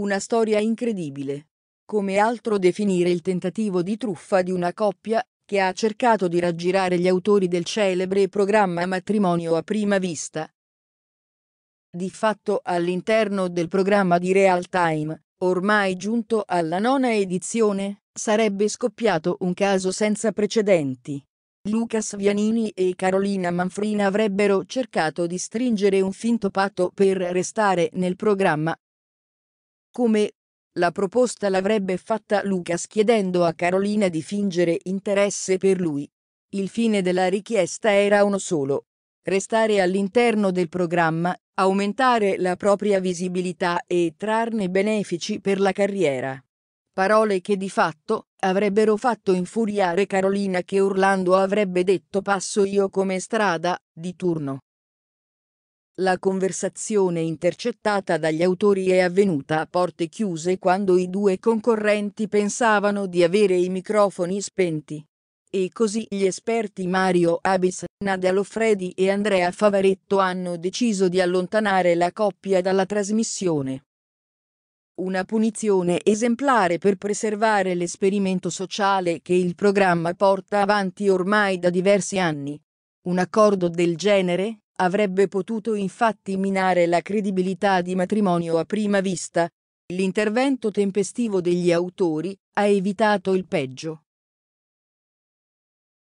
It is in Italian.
Una storia incredibile. Come altro definire il tentativo di truffa di una coppia, che ha cercato di raggirare gli autori del celebre programma Matrimonio a prima vista. Di fatto all'interno del programma di Real Time, ormai giunto alla nona edizione, sarebbe scoppiato un caso senza precedenti. Lucas Vianini e Carolina Manfrina avrebbero cercato di stringere un finto patto per restare nel programma, come la proposta l'avrebbe fatta Lucas chiedendo a Carolina di fingere interesse per lui. Il fine della richiesta era uno solo. Restare all'interno del programma, aumentare la propria visibilità e trarne benefici per la carriera. Parole che di fatto avrebbero fatto infuriare Carolina che urlando avrebbe detto passo io come strada, di turno. La conversazione intercettata dagli autori è avvenuta a porte chiuse quando i due concorrenti pensavano di avere i microfoni spenti. E così gli esperti Mario Abis, Nadia Loffredi e Andrea Favaretto hanno deciso di allontanare la coppia dalla trasmissione. Una punizione esemplare per preservare l'esperimento sociale che il programma porta avanti ormai da diversi anni. Un accordo del genere? avrebbe potuto infatti minare la credibilità di matrimonio a prima vista. L'intervento tempestivo degli autori ha evitato il peggio.